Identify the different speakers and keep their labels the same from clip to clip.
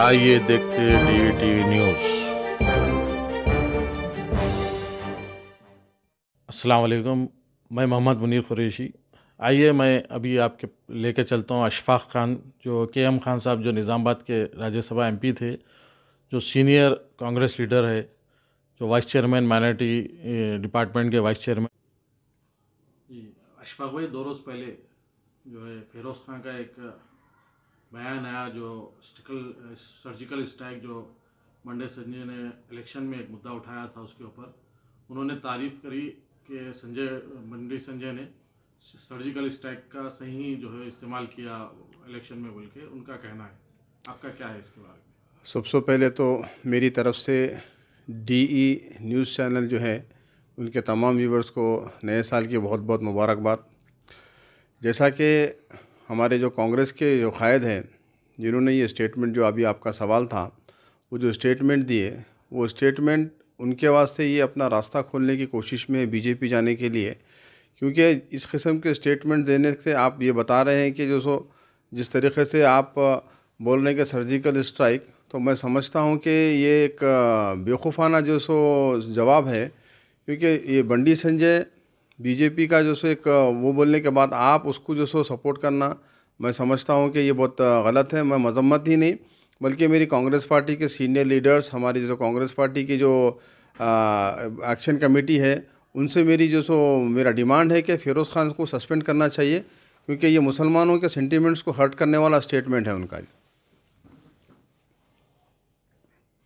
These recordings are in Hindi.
Speaker 1: आइए देखते हैं डीवी टीवी न्यूज अस्सलाम वालेकुम मैं मोहम्मद मुनीर कुरैशी आइए मैं अभी आपके लेके चलता हूँ अशफाक खान जो के एम खान साहब जो निज़ामबाद के राज्यसभा एमपी थे जो सीनियर कांग्रेस लीडर है जो वाइस चेयरमैन माइनॉरिटी डिपार्टमेंट के वाइस चेयरमैन अशफाक भाई दो रोज़ पहले जो है फेरोज़ खान का एक बयान आया जो स्टिकल सर्जिकल स्ट्राइक जो मंडे संजय ने इलेक्शन में एक मुद्दा उठाया था उसके ऊपर उन्होंने तारीफ करी कि संजय मंडी संजय ने सर्जिकल स्ट्राइक का सही जो है इस्तेमाल किया इलेक्शन में बोल के उनका कहना है आपका क्या है इसके बारे
Speaker 2: में सबसे पहले तो मेरी तरफ से डीई न्यूज़ चैनल जो है उनके तमाम व्यूवर्स को नए साल की बहुत बहुत मुबारकबाद जैसा कि हमारे जो कांग्रेस के जो कायद हैं जिन्होंने ये स्टेटमेंट जो अभी आपका सवाल था वो जो स्टेटमेंट दिए वो स्टेटमेंट उनके वास्ते ये अपना रास्ता खोलने की कोशिश में है बीजेपी जाने के लिए क्योंकि इस किस्म के स्टेटमेंट देने से आप ये बता रहे हैं कि जो सो जिस तरीके से आप बोल रहे हैं कि सर्जिकल स्ट्राइक तो मैं समझता हूँ कि ये एक बेवकूफ़ाना जो सो जवाब है क्योंकि ये बंडी संजय बीजेपी का जो सो एक वो बोलने के बाद आप उसको जो सो सपोर्ट करना मैं समझता हूँ कि ये बहुत गलत है मैं मजम्मत ही नहीं बल्कि मेरी कांग्रेस पार्टी के सीनियर लीडर्स हमारी जो कांग्रेस पार्टी की जो एक्शन कमेटी है उनसे मेरी जो सो मेरा डिमांड है कि फ़िरोज़ खान को सस्पेंड करना चाहिए क्योंकि ये मुसलमानों के सेंटीमेंट्स को हर्ट करने वाला स्टेटमेंट है उनका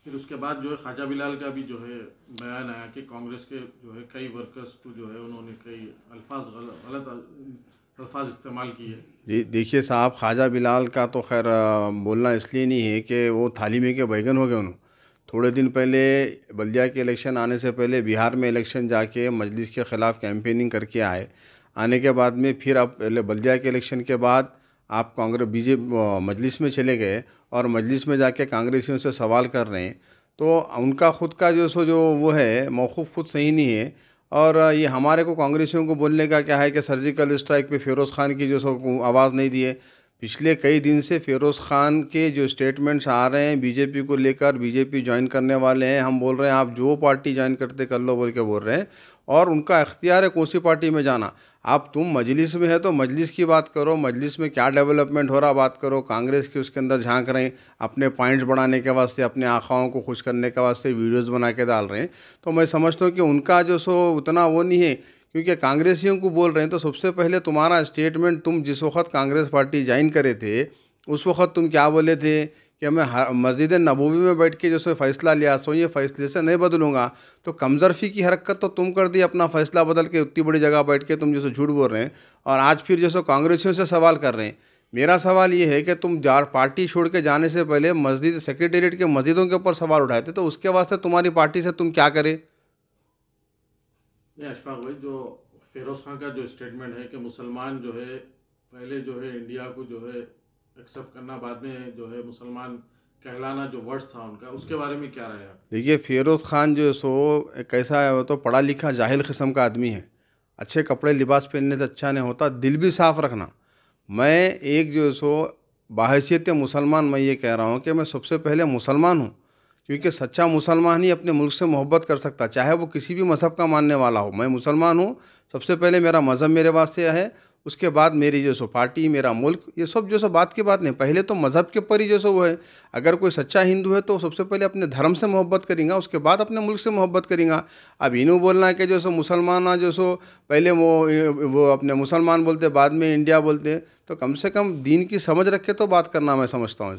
Speaker 1: फिर उसके बाद जो है ख्वाजा बिलाल का भी जो है बयान आया कि कांग्रेस के जो है कई वर्कर्स को जो है उन्होंने कई अल्फाज गलत अल्फाज इस्तेमाल किए
Speaker 2: देखिए साहब ख्वाजा बिलाल का तो खैर बोलना इसलिए नहीं है कि वो थाली में के बैगन हो गए उन्होंने थोड़े दिन पहले बल्दिया के इलेक्शन आने से पहले बिहार में इलेक्शन जाके मजलिस के ख़िलाफ़ कैंपेनिंग करके आए आने के बाद में फिर अब बल्दिया के इलेक्शन के बाद आप कांग्रेस बीजेपी मजलिस में चले गए और मजलिस में जाके कांग्रेसियों से सवाल कर रहे हैं तो उनका खुद का जो सो जो वो है मौकूफ़ खुद सही नहीं है और ये हमारे को कांग्रेसियों को बोलने का क्या है कि सर्जिकल स्ट्राइक पे फिरोज़ खान की जो सो आवाज़ नहीं दी है पिछले कई दिन से फ़िरोज़ ख़ान के जो स्टेटमेंट्स आ रहे हैं बीजेपी को लेकर बीजेपी ज्वाइन करने वाले हैं हम बोल रहे हैं आप जो पार्टी ज्वाइन करते कर लो बोल के बोल रहे हैं और उनका अख्तियार है कौन सी पार्टी में जाना आप तुम मजलिस में है तो मजलिस की बात करो मजलिस में क्या डेवलपमेंट हो रहा बात करो कांग्रेस के उसके अंदर झांक रहे हैं अपने पॉइंट्स बढ़ाने के वास्ते अपने आँखाओं को खुश करने के वास्ते वीडियोस बना के डाल रहे हैं तो मैं समझता हूँ कि उनका जो सो उतना वो नहीं है क्योंकि कांग्रेसियों को बोल रहे हैं तो सबसे पहले तुम्हारा स्टेटमेंट तुम जिस वक्त कांग्रेस पार्टी ज्वाइन करे थे उस वक्त तुम क्या बोले थे कि मैं मस्जिद नबूवी में बैठ के जैसे फ़ैसला लिया सो ये फ़ैसले से नहीं बदलूँगा तो कमज़रफ़ी की हरकत तो तुम कर दी अपना फ़ैसला बदल के उतनी बड़ी जगह बैठ के तुम जैसे झूठ बोल रहे हैं और आज फिर जैसे कांग्रेसियों से सवाल कर रहे हैं मेरा सवाल ये है कि तुम जार पार्टी छोड़ के जाने से पहले मस्जिद सेक्रेटेरिएट के मस्जिदों के ऊपर सवाल उठाए थे तो उसके वास्ते तुम्हारी पार्टी से तुम क्या करें
Speaker 1: नहीं अशफाक भाई जो फिरोज खां का जो स्टेटमेंट है कि मुसलमान जो है पहले जो है इंडिया को जो है एक्सेप्ट करना बाद में जो है मुसलमान कहलाना जो वर्ड था उनका उसके बारे में क्या रहा
Speaker 2: देखिए फिरोज़ खान जो सो कैसा है वो तो पढ़ा लिखा जाहिल किस्म का आदमी है अच्छे कपड़े लिबास पहनने से अच्छा नहीं होता दिल भी साफ़ रखना मैं एक जो सो बाहसीत मुसलमान मैं ये कह रहा हूँ कि मैं सबसे पहले मुसलमान हूँ क्योंकि सच्चा मुसलमान ही अपने मुल्क से मोहब्बत कर सकता चाहे वो किसी भी मज़हब का मानने वाला हो मैं मुसलमान हूँ सबसे पहले मेरा मज़हब मेरे वास्ते है उसके बाद मेरी जो सो पार्टी मेरा मुल्क ये सब जो सो बात की बात नहीं पहले तो मज़हब के ऊपर ही जो सो वो है अगर कोई सच्चा हिंदू है तो सबसे पहले अपने धर्म से मोहब्बत करेंगे उसके बाद अपने मुल्क से मोहब्बत करेंगे अब इनू बोलना है कि जो सो मुसलमान जो सो पहले वो वो अपने मुसलमान बोलते बाद में इंडिया बोलते तो कम से कम दीन की समझ रख के तो बात करना मैं समझता हूँ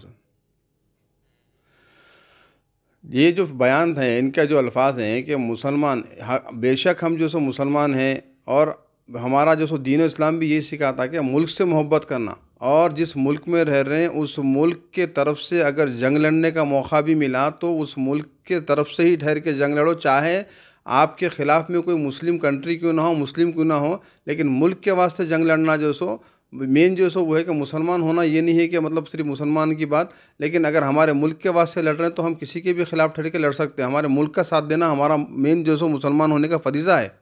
Speaker 2: ये जो बयान हैं इनका जो अल्फाज हैं कि मुसलमान बेशक हम जो सो मुसलमान हैं और हमारा जो सो दीन इस्लाम भी ये सिखाता कि मुल्क से मोहब्बत करना और जिस मुल्क में रह रहे हैं उस मुल्क के तरफ से अगर जंग लड़ने का मौका भी मिला तो उस मुल्क के तरफ से ही ठहर के जंग लड़ो चाहे आपके ख़िलाफ़ में कोई मुस्लिम कंट्री क्यों ना हो मुस्लिम क्यों ना हो लेकिन मुल्क के वास्ते जंग लड़ना जो सो मेन जो सो वो है कि मुसलमान होना ये नहीं है कि मतलब सिर्फ मुसलमान की बात लेकिन अगर हमारे मुल्क के वास्ते लड़ रहे हैं तो हम किसी के भी खिलाफ ठहर के लड़ सकते हैं हमारे मुल्क का साथ देना हमारा मेन जो सो मुसलमान होने का फरीजा है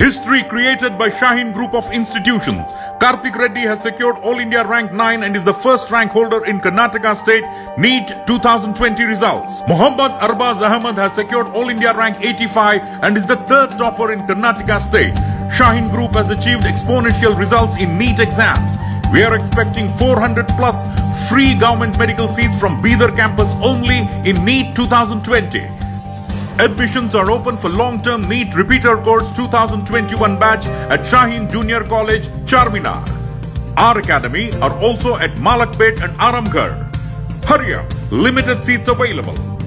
Speaker 3: History created by Shaheen Group of Institutions. Karthik Reddy has secured All India rank 9 and is the first rank holder in Karnataka state NEET 2020 results. Mohammad Arbaaz Ahmed has secured All India rank 85 and is the third topper in Karnataka state. Shaheen Group has achieved exponential results in NEET exams. We are expecting 400 plus free government medical seats from Bidar campus only in NEET 2020. Admissions are open for long-term NEET repeater course 2021 batch at Shaheen Junior College, Charminar. Our academy are also at Malakpet and Aramgarh. Hurry up, limited seats available.